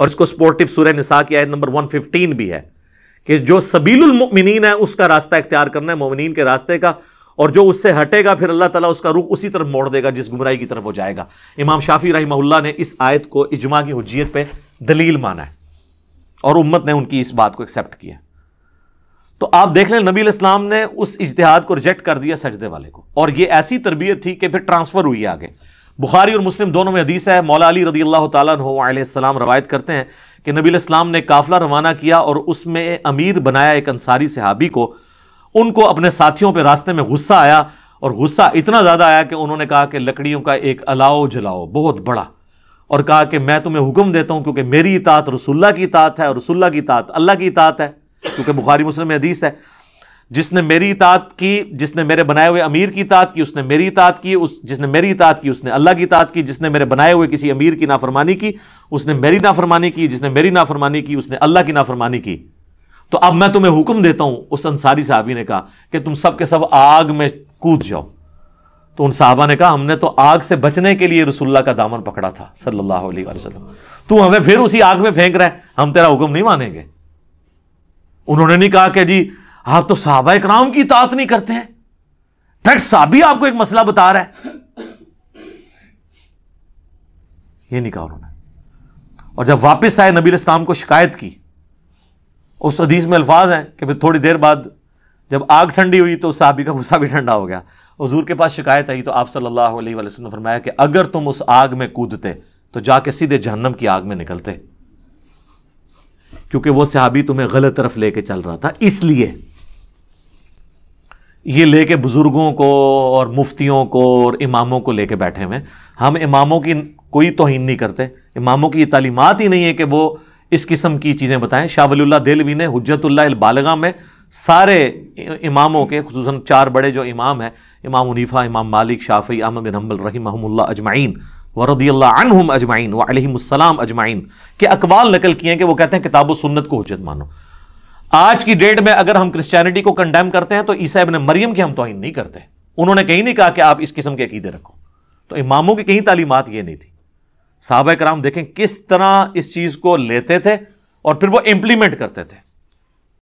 और इसको स्पोर्टिव सूर्य निशा की आयत नंबर 115 भी है कि जो सबीलुल मुमिनीन है उसका रास्ता इख्तियार करना है मोमिन के रास्ते का और जो उससे हटेगा फिर अल्लाह ताला उसका रुख उसी तरफ मोड़ देगा जिस गुमराई की तरफ वो जाएगा इमाम शाफी रही ने इस आयत को इजमा की हजियत पर दलील माना है और उम्मत ने उनकी इस बात को एक्सेप्ट किया तो आप देख लें नबी इस्लाम ने उस इजतहाद को रिजेक्ट कर दिया सजदे वाले को और ये ऐसी तरबियत थी कि फिर ट्रांसफ़र हुई आगे बुखारी और मुस्लिम दोनों में हदीस है मौला अली रदी अल्लाह तसलाम रवायत करते हैं कि नबी इस्लाम ने काफिला रवाना किया और उसमें अमीर बनाया एक अंसारी सहाबी को उनको अपने साथियों पर रास्ते में गुस्सा आया और गुस्सा इतना ज़्यादा आया कि उन्होंने कहा कि लकड़ियों का एक अलाओ जलाओ बहुत बड़ा और कहा कि मैं तुम्हें हुक्म देता हूँ क्योंकि मेरी इतात रसुल्ला की तात है और रसुल्ला की तात अल्लाह की तात है क्योंकि बुखारी मुस्लिम हदीस है जिसने मेरी इतात की जिसने मेरे बनाए हुए अमीर की इतात की उसने मेरी इतात की उस जिसने मेरी इतात की उसने अल्लाह की इतात की जिसने मेरे बनाए हुए किसी अमीर की नाफरमानी की उसने मेरी नाफरमानी की जिसने मेरी नाफरमानी की उसने अल्लाह की नाफरमानी की तो अब मैं तुम्हें हुक्म देता हूं उस अंसारी साहबी ने कहा कि तुम सब के सब आग में कूद जाओ तो उन साहबा ने कहा हमने तो आग से बचने के लिए रसुल्ला का दामन पकड़ा था सल्लल्लाहु अलैहि तू हमें फिर उसी आग में फेंक रहे हम तेरा हुक्म नहीं मानेंगे उन्होंने नहीं कहा कि जी आप तो साहबा कराम की इतात नहीं करते हैं साहब साहबी आपको एक मसला बता रहा है ये नहीं कहा उन्होंने और जब वापस आए नबी इस्लाम को शिकायत की उस अदीज में अल्फाज हैं कि फिर थोड़ी देर बाद जब आग ठंडी हुई तो उस साहबी का गुस्सा भी ठंडा हो गया हजूर के पास शिकायत आई तो आप सल्लल्लाहु अलैहि वसल्लम ने फरमाया कि अगर तुम उस आग में कूदते तो जाके सीधे जहन्नम की आग में निकलते क्योंकि वो सहाबी तुम्हें गलत तरफ लेके चल रहा था इसलिए ये लेके बुज़ुर्गों को और मुफ्तियों को और इमामों को लेके बैठे हुए हम इमामों की कोई तोहन नहीं करते इमामों की तालीमत ही नहीं है कि वो इस किस्म की चीज़ें बताएं शाह वल्ला देलवी ने हजतुल्ला में सारे इमामों के खसूस चार बड़े जो इमाम हैं इमाम उनीफ़ा इमाम मालिक शाफ़ी अम बिन हम्बल रही महमल्ला अजमाइन वरदी अनहम अजमाइन वालम अजमाइन के अकबाल नकल किए हैं कि वो कहते हैं किताब सुन्नत को हजत मानो आज की डेट में अगर हम क्रिश्चियनिटी को कंडेम करते हैं तो ईसा ने मरियम की हम तोहिन नहीं करते उन्होंने कहीं नहीं कहा कि आप इस किस्म के अकीदे रखो तो इमामों की कहीं तालीमत यह नहीं थी साहब कराम देखें किस तरह इस चीज़ को लेते थे और फिर वो इम्प्लीमेंट करते थे